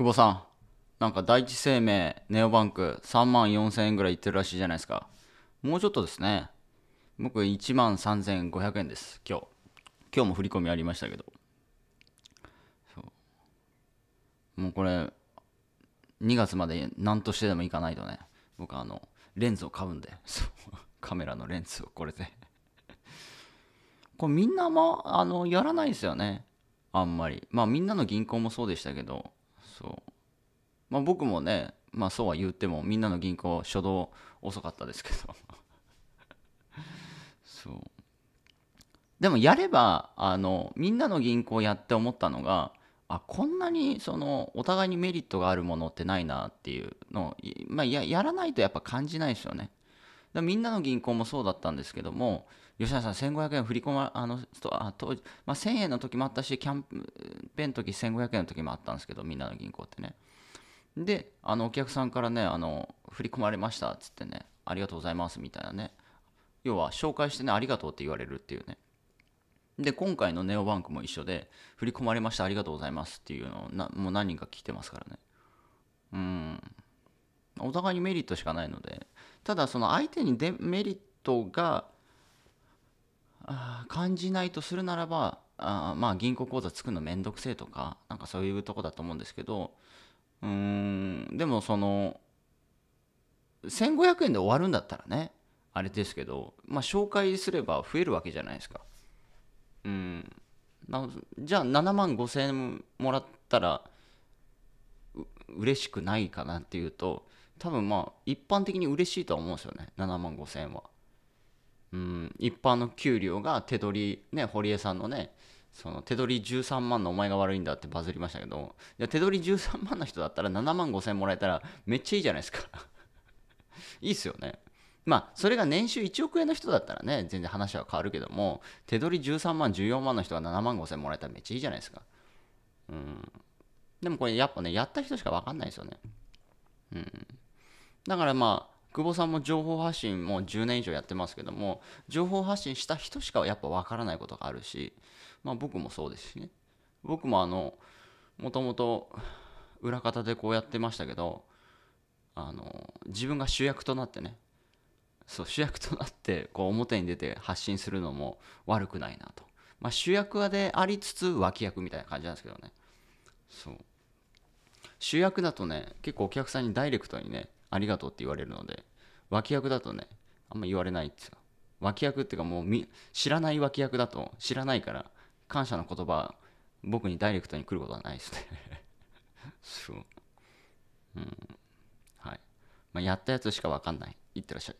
久保さん、なんか第一生命、ネオバンク3万4000円ぐらいいってるらしいじゃないですか。もうちょっとですね。僕1万3500円です、今日。今日も振り込みありましたけど。もうこれ、2月まで何としてでもいかないとね。僕あの、レンズを買うんで。カメラのレンズをこれでこれみんなああの、やらないですよね。あんまり。まあみんなの銀行もそうでしたけど、まあ、僕もね、まあ、そうは言ってもみんなの銀行初動遅かったですけど そうでもやればあのみんなの銀行やって思ったのがあこんなにそのお互いにメリットがあるものってないなっていうのを、まあ、ややらないとやっぱ感じないですよねだみんなの銀行もそうだったんですけども吉田さん1500円振り込まあのあ当時、まあ、1000円の時もあったしキャンペーンの時1500円の時もあったんですけどみんなの銀行ってねであのお客さんからねあの振り込まれましたっつってねありがとうございますみたいなね要は紹介してねありがとうって言われるっていうねで今回のネオバンクも一緒で振り込まれましたありがとうございますっていうのをなもう何人か聞いてますからねうんお互いにメリットしかないのでただその相手にデメリットが感じないとするならばあまあ銀行口座作るのめんどくせえとかなんかそういうとこだと思うんですけどうんでもその1500円で終わるんだったらねあれですけど、まあ、紹介すれば増えるわけじゃないですかうんじゃあ7万5000円もらったらう嬉しくないかなっていうと多分まあ一般的に嬉しいとは思うんですよね7万5000円はうん一般の給料が手取りね堀江さんのねその手取り13万のお前が悪いんだってバズりましたけど、いや手取り13万の人だったら7万5千もらえたらめっちゃいいじゃないですか いいっすよね。まあ、それが年収1億円の人だったらね、全然話は変わるけども、手取り13万、14万の人が7万5千もらえたらめっちゃいいじゃないですか。うん。でもこれやっぱね、やった人しかわかんないですよね。うん。だからまあ、久保さんも情報発信もう10年以上やってますけども情報発信した人しかやっぱ分からないことがあるし、まあ、僕もそうですしね僕もあのもともと裏方でこうやってましたけどあの自分が主役となってねそう主役となってこう表に出て発信するのも悪くないなと、まあ、主役はでありつつ脇役みたいな感じなんですけどねそう主役だとね結構お客さんにダイレクトにねありがとうって言われるので、脇役だとね、あんま言われないんですよ。脇役っていうかもう知らない脇役だと知らないから感謝の言葉僕にダイレクトに来ることはないですね そう。うん。はい。まあ、やったやつしかわかんない。いってらっしゃい。